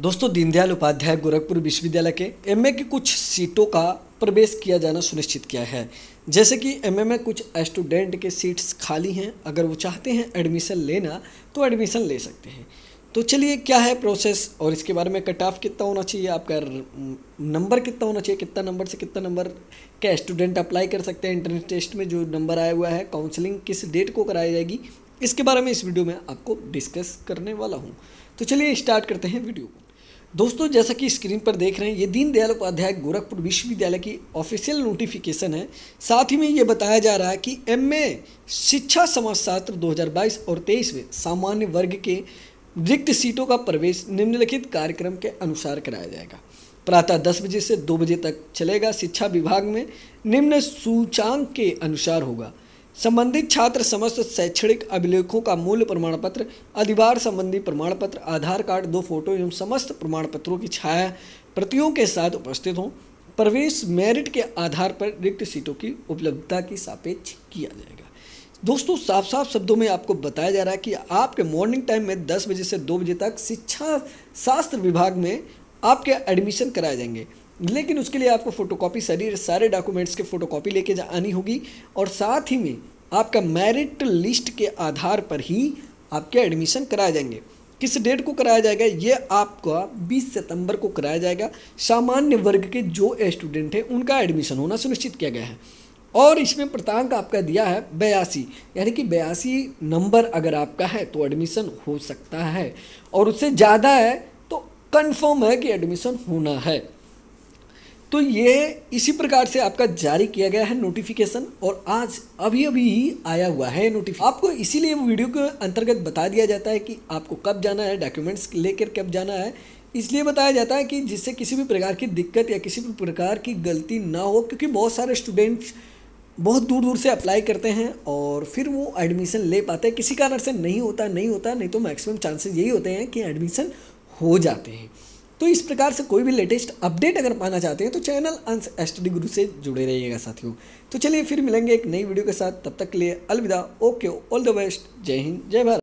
दोस्तों दीनदयाल उपाध्याय गोरखपुर विश्वविद्यालय के एमए की कुछ सीटों का प्रवेश किया जाना सुनिश्चित किया है जैसे कि एमए में कुछ स्टूडेंट के सीट्स खाली हैं अगर वो चाहते हैं एडमिशन लेना तो एडमिशन ले सकते हैं तो चलिए क्या है प्रोसेस और इसके बारे में कट ऑफ कितना होना चाहिए आपका नंबर कितना होना चाहिए कितना नंबर से कितना नंबर के स्टूडेंट अप्लाई कर सकते हैं इंटरनेट टेस्ट में जो नंबर आया हुआ है काउंसलिंग किस डेट को कराई जाएगी इसके बारे में इस वीडियो में आपको डिस्कस करने वाला हूँ तो चलिए स्टार्ट करते हैं वीडियो को दोस्तों जैसा कि स्क्रीन पर देख रहे हैं ये दीनदयाल उपाध्याय गोरखपुर विश्वविद्यालय की ऑफिशियल नोटिफिकेशन है साथ ही में ये बताया जा रहा है कि एम शिक्षा समाजशास्त्र 2022 और 23 में सामान्य वर्ग के रिक्त सीटों का प्रवेश निम्नलिखित कार्यक्रम के अनुसार कराया जाएगा प्रातः दस बजे से दो बजे तक चलेगा शिक्षा विभाग में निम्न सूचांक के अनुसार होगा संबंधित छात्र समस्त शैक्षणिक अभिलेखों का मूल प्रमाण पत्र अधिवार संबंधी प्रमाण पत्र आधार कार्ड दो फोटो एवं समस्त प्रमाण पत्रों की छाया प्रतियों के साथ उपस्थित हों प्रवेश मेरिट के आधार पर रिक्त सीटों की उपलब्धता की सापेक्ष किया जाएगा दोस्तों साफ साफ शब्दों में आपको बताया जा रहा है कि आपके मॉर्निंग टाइम में 10 बजे से 2 बजे तक शिक्षा शास्त्र विभाग में आपके एडमिशन कराए जाएंगे लेकिन उसके लिए आपको फ़ोटोकॉपी सारी सारे डॉक्यूमेंट्स के फ़ोटोकॉपी लेके आनी होगी और साथ ही में आपका मेरिट लिस्ट के आधार पर ही आपके एडमिशन कराए जाएंगे किस डेट को कराया जाएगा ये आपका 20 सितंबर को कराया जाएगा सामान्य वर्ग के जो स्टूडेंट हैं उनका एडमिशन होना सुनिश्चित किया गया है और इसमें प्रतांक आपका दिया है बयासी यानी कि बयासी नंबर अगर आपका है तो एडमिशन हो सकता है और उससे ज़्यादा है तो कन्फर्म है कि एडमिशन होना है तो ये इसी प्रकार से आपका जारी किया गया है नोटिफिकेशन और आज अभी अभी ही आया हुआ है नोटिफिकेशन आपको इसीलिए वीडियो के अंतर्गत बता दिया जाता है कि आपको कब जाना है डॉक्यूमेंट्स लेकर कब जाना है इसलिए बताया जाता है कि जिससे किसी भी प्रकार की दिक्कत या किसी भी प्रकार की गलती ना हो क्योंकि बहुत सारे स्टूडेंट्स बहुत दूर दूर से अप्लाई करते हैं और फिर वो एडमिशन ले पाते हैं किसी कारण से नहीं होता नहीं होता नहीं तो मैक्सिमम चांसेस यही होते हैं कि एडमिशन हो जाते हैं तो इस प्रकार से कोई भी लेटेस्ट अपडेट अगर पाना चाहते हैं तो चैनल अंश एस गुरु से जुड़े रहिएगा साथियों तो चलिए फिर मिलेंगे एक नई वीडियो के साथ तब तक के लिए अलविदा ओके ऑल द बेस्ट जय हिंद जय भारत